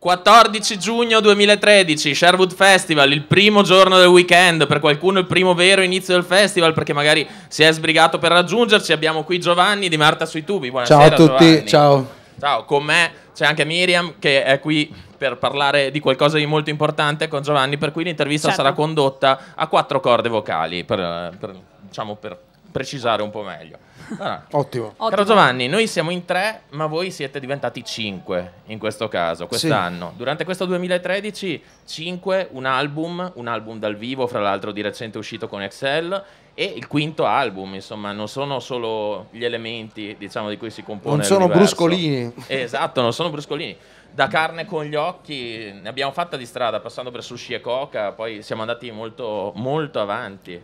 14 giugno 2013, Sherwood Festival, il primo giorno del weekend, per qualcuno il primo vero inizio del festival perché magari si è sbrigato per raggiungerci. Abbiamo qui Giovanni di Marta sui tubi. Buonasera, ciao a tutti, Giovanni. ciao. Ciao, con me c'è anche Miriam che è qui per parlare di qualcosa di molto importante con Giovanni, per cui l'intervista certo. sarà condotta a quattro corde vocali, per, eh, per, diciamo per precisare un po' meglio. Allora, ah. Ottimo. Caro Giovanni, noi siamo in tre, ma voi siete diventati cinque in questo caso, quest'anno. Sì. Durante questo 2013, cinque, un album, un album dal vivo, fra l'altro di recente uscito con Excel, e il quinto album, insomma, non sono solo gli elementi, diciamo, di cui si compone Non sono l'universo. bruscolini. Esatto, non sono bruscolini. Da carne con gli occhi, ne abbiamo fatta di strada, passando per sushi e coca, poi siamo andati molto, molto avanti.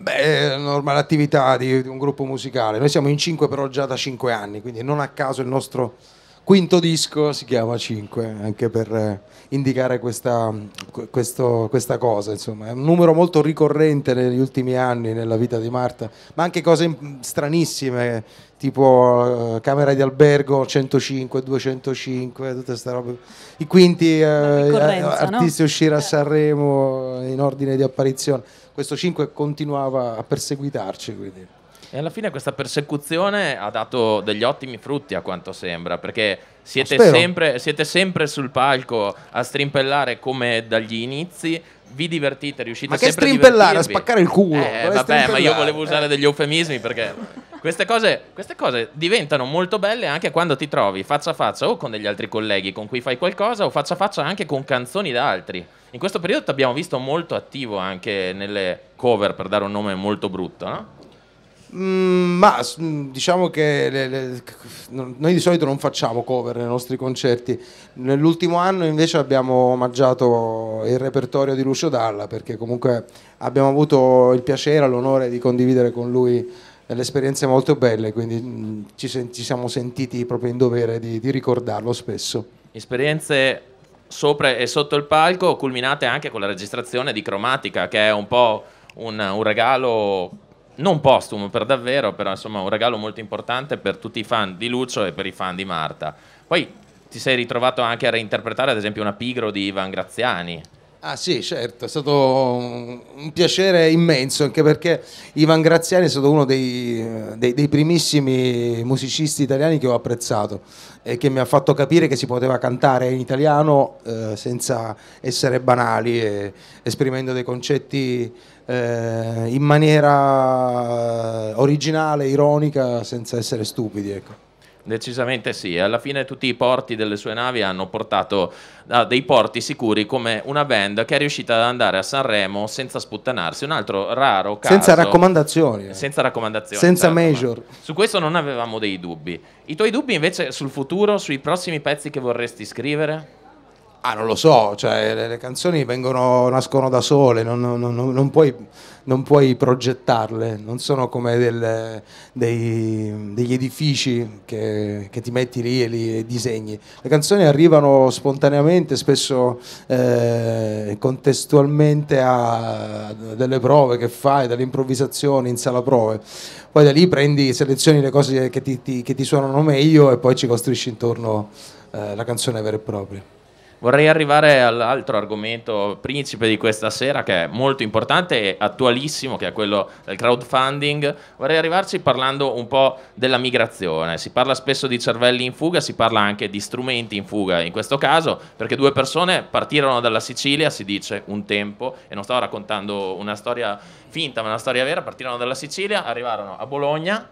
Beh, è normale attività di, di un gruppo musicale. Noi siamo in cinque però già da cinque anni, quindi non a caso il nostro quinto disco si chiama 5, anche per eh, indicare questa, questo, questa, cosa, insomma, è un numero molto ricorrente negli ultimi anni nella vita di Marta, ma anche cose stranissime, tipo uh, camera di albergo 105, 205, tutta questa roba. I quinti uh, artisti no? uscire a Sanremo in ordine di apparizione. Questo 5 continuava a perseguitarci, quindi. E alla fine questa persecuzione ha dato degli ottimi frutti a quanto sembra, perché siete, sempre, siete sempre, sul palco a strimpellare come dagli inizi, vi divertite, riuscite ma sempre a strimpellare, a spaccare il culo. Eh, vabbè, ma io volevo usare eh. degli eufemismi perché queste cose, queste cose, diventano molto belle anche quando ti trovi faccia a faccia o con degli altri colleghi con cui fai qualcosa o faccia a faccia anche con canzoni da altri. In questo periodo ti abbiamo visto molto attivo anche nelle cover, per dare un nome molto brutto, no? Mm, ma mm, diciamo che le, le, noi di solito non facciamo cover nei nostri concerti. Nell'ultimo anno invece abbiamo omaggiato il repertorio di Lucio Dalla perché comunque abbiamo avuto il piacere e l'onore di condividere con lui delle esperienze molto belle, quindi mm, ci, ci siamo sentiti proprio in dovere di, di ricordarlo spesso. Esperienze sopra e sotto il palco culminate anche con la registrazione di Cromatica che è un po' un, un regalo non postumo per davvero, però insomma un regalo molto importante per tutti i fan di Lucio e per i fan di Marta. Poi ti sei ritrovato anche a reinterpretare ad esempio una pigro di Ivan Graziani. Ah sì, certo, è stato un piacere immenso, anche perché Ivan Graziani è stato uno dei, dei, dei, primissimi musicisti italiani che ho apprezzato e che mi ha fatto capire che si poteva cantare in italiano eh, senza essere banali, e, esprimendo dei concetti eh, in maniera eh, originale, ironica, senza essere stupidi. Ecco. Decisamente sì, alla fine tutti i porti delle sue navi hanno portato a ah, dei porti sicuri come una band che è riuscita ad andare a Sanremo senza sputtanarsi, un altro raro caso. Senza raccomandazioni. Eh. Senza raccomandazioni. Senza certo, major. Su questo non avevamo dei dubbi. I tuoi dubbi invece sul futuro, sui prossimi pezzi che vorresti scrivere? Ah, non lo so, cioè, le, le, canzoni vengono, nascono da sole, non, non, non, puoi, non, puoi, progettarle, non sono come del, dei, degli edifici che, che, ti metti lì e li disegni. Le canzoni arrivano spontaneamente, spesso eh, contestualmente a delle prove che fai, delle improvvisazioni in sala prove. Poi da lì prendi, selezioni le cose che ti, ti, che ti suonano meglio e poi ci costruisci intorno eh, la canzone vera e propria. Vorrei arrivare all'altro argomento principe di questa sera che è molto importante e attualissimo, che è quello del crowdfunding. Vorrei arrivarci parlando un po' della migrazione. Si parla spesso di cervelli in fuga, si parla anche di strumenti in fuga in questo caso, perché due persone partirono dalla Sicilia, si dice un tempo, e non stavo raccontando una storia finta, ma una storia vera, partirono dalla Sicilia, arrivarono a Bologna,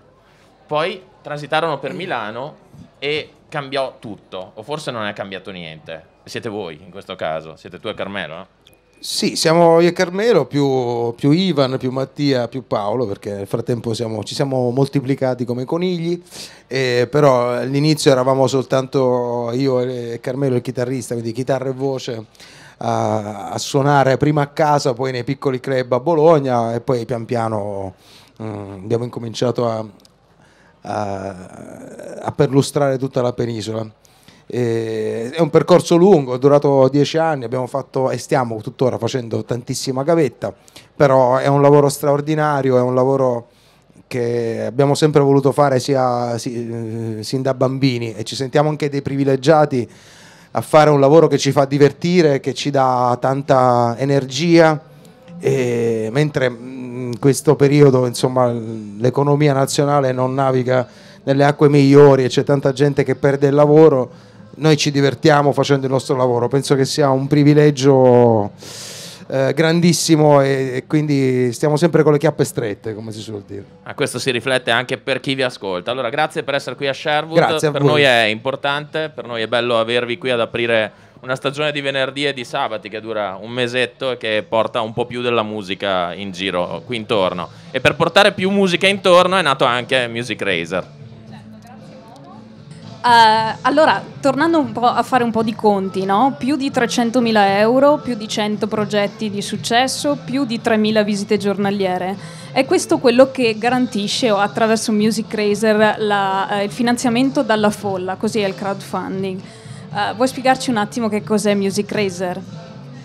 poi transitarono per Milano e cambiò tutto, o forse non è cambiato niente. Siete voi in questo caso, siete tu e Carmelo, no? Sì, siamo io e Carmelo, più, più, Ivan, più Mattia, più Paolo, perché nel frattempo siamo, ci siamo moltiplicati come conigli, eh, però all'inizio eravamo soltanto io e Carmelo il chitarrista, quindi chitarra e voce a, a suonare prima a casa, poi nei piccoli club a Bologna e poi pian piano mh, mm, abbiamo incominciato a, a, a perlustrare tutta la penisola. Eh, è un percorso lungo, è durato dieci anni, abbiamo fatto e stiamo tuttora facendo tantissima gavetta, però è un lavoro straordinario, è un lavoro che abbiamo sempre voluto fare sia, si, sin da bambini e ci sentiamo anche dei privilegiati a fare un lavoro che ci fa divertire, che ci dà tanta energia, e, mentre questo periodo insomma, l'economia nazionale non naviga nelle acque migliori e c'è tanta gente che perde il lavoro, noi ci divertiamo facendo il nostro lavoro, penso che sia un privilegio eh, grandissimo e, quindi stiamo sempre con le chiappe strette, come si suol dire. a ah, questo si riflette anche per chi vi ascolta. Allora, grazie per essere qui a Sherwood, grazie a per voi. noi è importante, per noi è bello avervi qui ad aprire una stagione di venerdì e di sabati che dura un mesetto e che porta un po' più della musica in giro qui intorno. E per portare più musica intorno è nato anche Music Razer. Uh, allora, tornando un po' a fare un po' di conti, no? più di 300.000 euro, più di 100 progetti di successo, più di 3.000 visite giornaliere. È questo quello che garantisce attraverso Music Razer la, eh, il finanziamento dalla folla, così è il crowdfunding. Eh, vuoi spiegarci un attimo che cos'è Music Razer?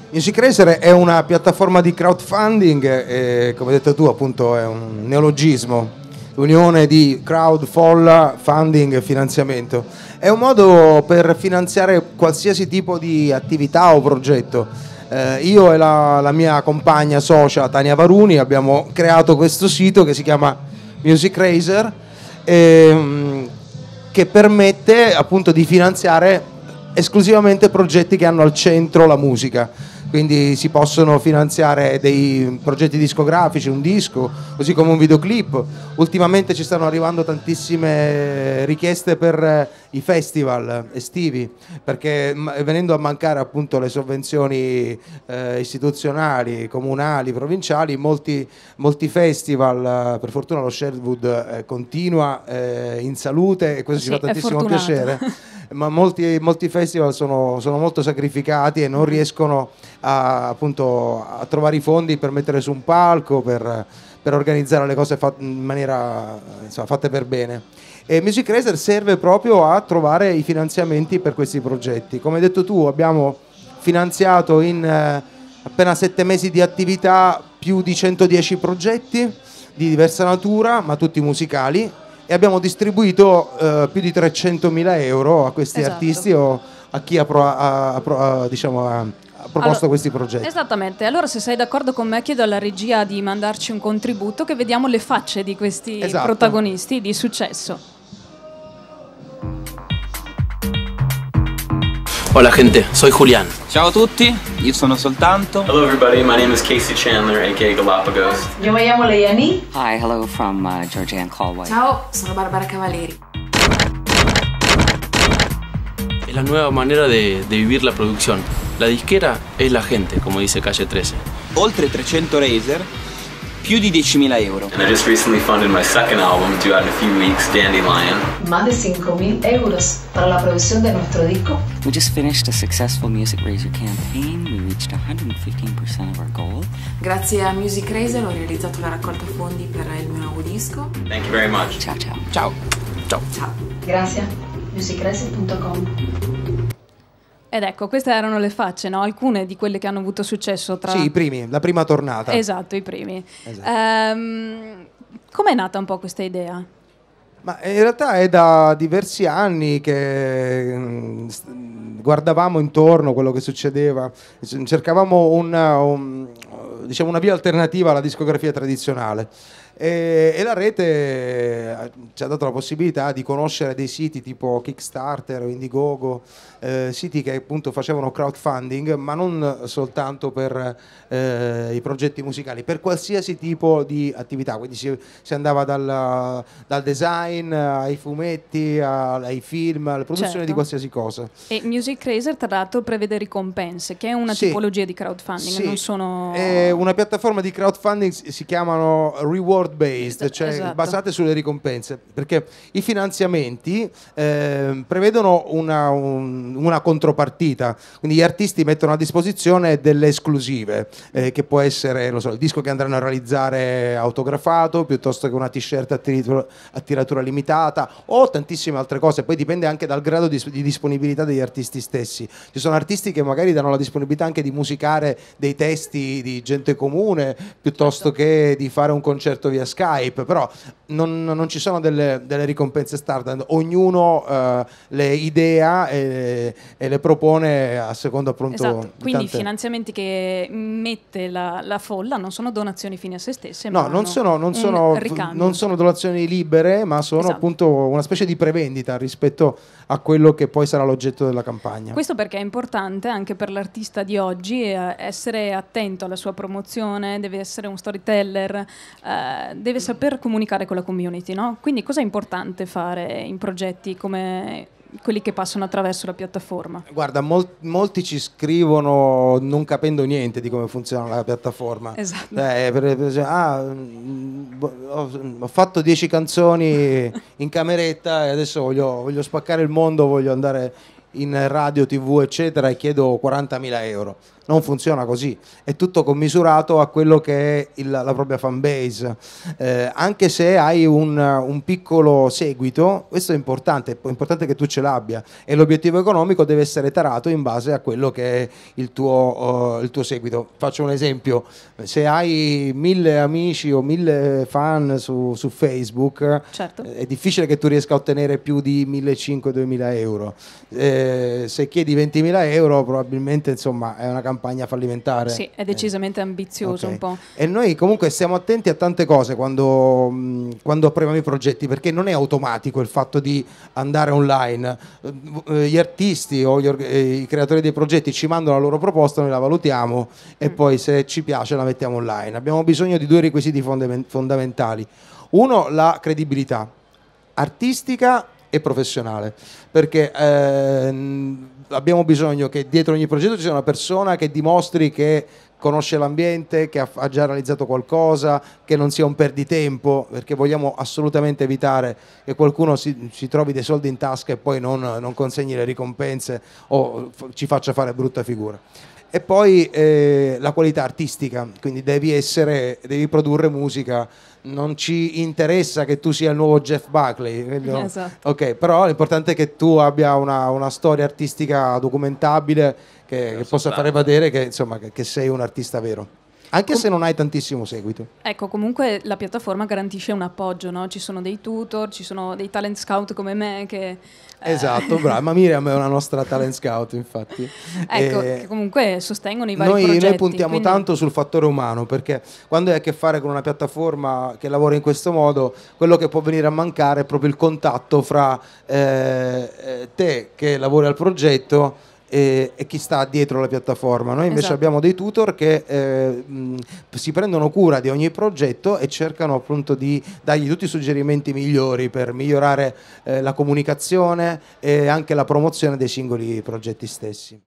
Music Razer è una piattaforma di crowdfunding, e, eh, come hai detto tu appunto è un neologismo, unione di crowd, folla, funding e finanziamento. È un modo per finanziare qualsiasi tipo di attività o progetto. Eh, io e la, la mia compagna socia Tania Varuni abbiamo creato questo sito che si chiama Music Razer, ehm, che permette appunto di finanziare esclusivamente progetti che hanno al centro la musica. Quindi si possono finanziare dei progetti discografici, un disco, così come un videoclip. Ultimamente ci stanno arrivando tantissime richieste per eh, i festival estivi, perché mm, venendo a mancare appunto le sovvenzioni eh, istituzionali, comunali, provinciali, molti, molti festival, eh, per fortuna lo Sherwood eh, continua eh, in salute e questo sì, ci fa tantissimo piacere. ma molti, molti festival sono, sono, molto sacrificati e non riescono a, appunto, a, trovare i fondi per mettere su un palco, per, per organizzare le cose fat, in maniera insomma, fatte per bene. E Music Racer serve proprio a trovare i finanziamenti per questi progetti. Come hai detto tu, abbiamo finanziato in eh, appena sette mesi di attività più di 110 progetti di diversa natura, ma tutti musicali, e abbiamo distribuito eh, più di 300.000 euro a questi esatto. artisti o a chi ha, pro, a, a, a, diciamo, ha proposto allora, questi progetti. Esattamente, allora se sei d'accordo con me chiedo alla regia di mandarci un contributo che vediamo le facce di questi esatto. protagonisti di successo. Hola gente, soy Julián. Ciao a tutti, io sono soltanto. Hello everybody, my name is Casey Chandler, aka Galapagos. Yo me llamo Leiani. Hi, hello from Georgian uh, Georgianne Caldwell. Ciao, Soy Barbara Cavalieri. Es la nueva manera de, de vivir la producción. La disquera es la gente, como dice Calle 13. Oltre 300 Razer più di 10.000 euro. And I just recently funded my second album due out in a few weeks, Dandelion. Más de 5.000 euros para la producción de nuestro disco. We just finished a successful Music Raiser campaign. We reached 115% of our goal. Grazie a Music Raiser ho realizzato la raccolta fondi per il mio nuovo disco. Thank you very much. Ciao ciao. Ciao. Ciao. ciao. Grazie. Musicrazer.com ed ecco, queste erano le facce, no? alcune di quelle che hanno avuto successo tra... Sì, i primi, la prima tornata. Esatto, i primi. Esatto. Ehm, Com'è nata un po' questa idea? Ma eh, in realtà è da diversi anni che mm, guardavamo intorno quello che succedeva, cercavamo una, un, diciamo una via alternativa alla discografia tradizionale e, e la rete eh, ci ha dato la possibilità di conoscere dei siti tipo Kickstarter o Indiegogo, eh, siti che appunto facevano crowdfunding, ma non soltanto per eh, i progetti musicali, per qualsiasi tipo di attività, quindi si, si andava dal, dal, design ai fumetti, a, ai film, alla produzione certo. di qualsiasi cosa. E Music Razer, tra l'altro prevede ricompense, che è una sì. tipologia di crowdfunding, sì. non sono... È una piattaforma di crowdfunding si chiamano Reward reward based, cioè esatto. basate sulle ricompense, perché i finanziamenti eh, prevedono una, un, una, contropartita, quindi gli artisti mettono a disposizione delle esclusive, eh, che può essere so, il disco che andranno a realizzare autografato, piuttosto che una t-shirt a tiratura, a tiratura limitata o tantissime altre cose, poi dipende anche dal grado di, di disponibilità degli artisti stessi. Ci sono artisti che magari danno la disponibilità anche di musicare dei testi di gente comune piuttosto certo. che di fare un concerto via Skype, però non, non, ci sono delle, delle ricompense startup, ognuno eh, le idea e, e, le propone a seconda appunto. Esatto. Quindi i finanziamenti che mette la, la, folla non sono donazioni fine a se stesse, no, non sono, non, sono, non sono, donazioni libere, ma sono esatto. appunto una specie di prevendita rispetto a quello che poi sarà l'oggetto della campagna. Questo perché è importante anche per l'artista di oggi eh, essere attento alla sua promozione, deve essere un storyteller, eh, deve saper comunicare con la la community, no? Quindi cosa è importante fare in progetti come quelli che passano attraverso la piattaforma? Guarda, mol- molti ci scrivono non capendo niente di come funziona la piattaforma. Esatto. Cioè, eh, per, per esempio, ah, mm, ho, ho, fatto dieci canzoni in cameretta e adesso voglio, voglio spaccare il mondo, voglio andare in radio, tv, eccetera, e chiedo 40.000 euro. Non funziona così, è tutto commisurato a quello che è il, la propria fan base. Eh, anche se hai un, un, piccolo seguito, questo è importante, è importante che tu ce l'abbia e l'obiettivo economico deve essere tarato in base a quello che è il tuo, uh, il tuo seguito. Faccio un esempio, se hai mille amici o mille fan su, su Facebook, certo. Eh, è difficile che tu riesca a ottenere più di 1.500-2.000 euro. Eh, eh, se chiedi 20.000 euro probabilmente insomma è una campagna fallimentare. Sì, è decisamente eh. ambizioso okay. un po'. E noi comunque stiamo attenti a tante cose quando, mh, mm, quando approviamo i progetti perché non è automatico il fatto di andare online. Eh, gli artisti o gli eh, i creatori dei progetti ci mandano la loro proposta, noi la valutiamo e mm. poi se ci piace la mettiamo online. Abbiamo bisogno di due requisiti fondamentali. Uno, la credibilità artistica e professionale, perché ehm, abbiamo bisogno che dietro ogni progetto ci sia una persona che dimostri che conosce l'ambiente, che ha, già realizzato qualcosa, che non sia un perditempo, perché vogliamo assolutamente evitare che qualcuno si, si trovi dei soldi in tasca e poi non, non consegni le ricompense o ci faccia fare brutta figura e poi eh, la qualità artistica, quindi devi, essere, devi produrre musica, non ci interessa che tu sia il nuovo Jeff Buckley, esatto. okay, però l'importante è che tu abbia una, una storia artistica documentabile che, che possa fare vedere che, insomma, che, che sei un artista vero. Anche se non hai tantissimo seguito. Ecco, comunque la piattaforma garantisce un appoggio, no? Ci sono dei tutor, ci sono dei talent scout come me che... Eh. Esatto, brava, ma Miriam è una nostra talent scout infatti. ecco, eh, che comunque sostengono i vari noi, progetti. Noi puntiamo quindi... tanto sul fattore umano, perché quando hai a che fare con una piattaforma che lavora in questo modo, quello che può venire a mancare è proprio il contatto fra eh, eh te che lavori al progetto e, eh, e chi sta dietro la piattaforma. Noi invece esatto. abbiamo dei tutor che eh, mh, si prendono cura di ogni progetto e cercano appunto di dargli tutti i suggerimenti migliori per migliorare eh, la comunicazione e anche la promozione dei singoli progetti stessi.